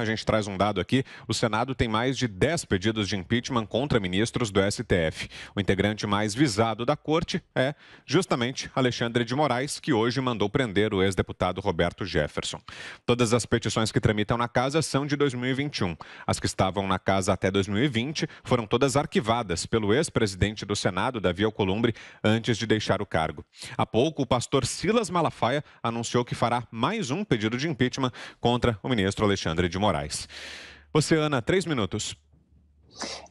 a gente traz um dado aqui. O Senado tem mais de 10 pedidos de impeachment contra ministros do STF. O integrante mais visado da corte é justamente Alexandre de Moraes, que hoje mandou prender o ex-deputado Roberto Jefferson. Todas as petições que tramitam na casa são de 2021. As que estavam na casa até 2020 foram todas arquivadas pelo ex-presidente do Senado, Davi Alcolumbre, antes de deixar o cargo. Há pouco, o pastor Silas Malafaia anunciou que fará mais um pedido de impeachment contra o ministro Alexandre de Moraes. Moraes. Você, Ana, três minutos.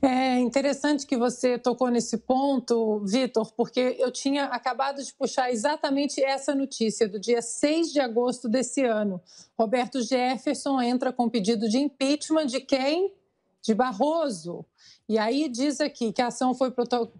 É interessante que você tocou nesse ponto, Vitor, porque eu tinha acabado de puxar exatamente essa notícia do dia 6 de agosto desse ano. Roberto Jefferson entra com pedido de impeachment de quem? De Barroso. E aí diz aqui que a ação foi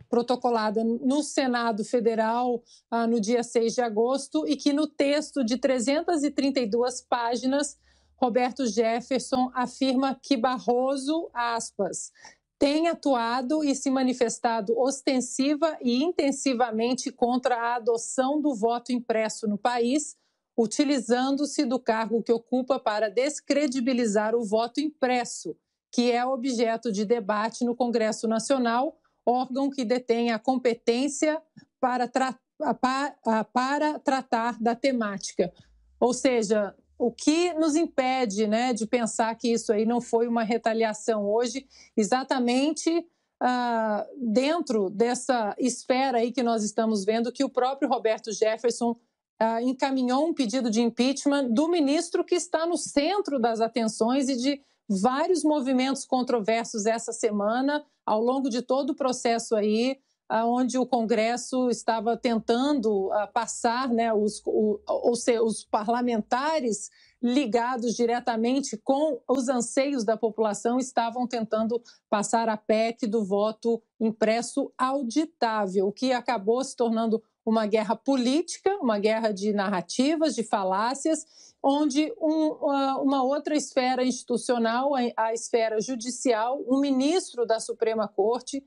protocolada no Senado Federal ah, no dia 6 de agosto e que no texto de 332 páginas Roberto Jefferson afirma que Barroso, aspas, tem atuado e se manifestado ostensiva e intensivamente contra a adoção do voto impresso no país, utilizando-se do cargo que ocupa para descredibilizar o voto impresso, que é objeto de debate no Congresso Nacional, órgão que detém a competência para, tra para tratar da temática. Ou seja, o que nos impede né, de pensar que isso aí não foi uma retaliação hoje, exatamente ah, dentro dessa esfera aí que nós estamos vendo que o próprio Roberto Jefferson ah, encaminhou um pedido de impeachment do ministro que está no centro das atenções e de vários movimentos controversos essa semana, ao longo de todo o processo aí onde o Congresso estava tentando ah, passar, né, os, o, ou seja, os parlamentares ligados diretamente com os anseios da população estavam tentando passar a PEC do voto impresso auditável, o que acabou se tornando uma guerra política, uma guerra de narrativas, de falácias, onde um, uma outra esfera institucional, a esfera judicial, um ministro da Suprema Corte,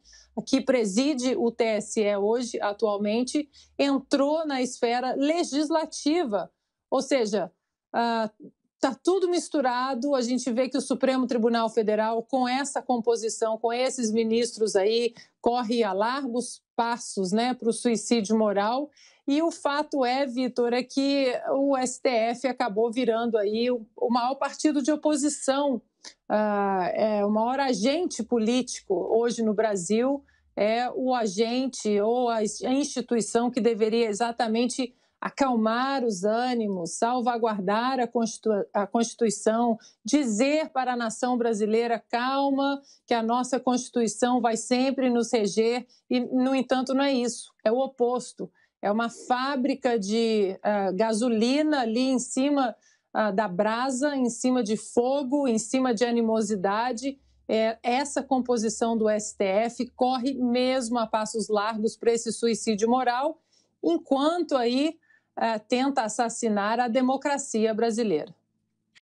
que preside o TSE hoje, atualmente, entrou na esfera legislativa, ou seja, ah, Está tudo misturado. A gente vê que o Supremo Tribunal Federal, com essa composição, com esses ministros aí, corre a largos passos né, para o suicídio moral. E o fato é, Vitor, é que o STF acabou virando aí o maior partido de oposição, uh, é, o maior agente político hoje no Brasil. É o agente ou a instituição que deveria exatamente acalmar os ânimos, salvaguardar a Constituição, dizer para a nação brasileira: calma, que a nossa Constituição vai sempre nos reger, e, no entanto, não é isso, é o oposto. É uma fábrica de uh, gasolina ali em cima uh, da brasa, em cima de fogo, em cima de animosidade. É, essa composição do STF corre mesmo a passos largos para esse suicídio moral, enquanto aí eh, tenta assassinar a democracia brasileira.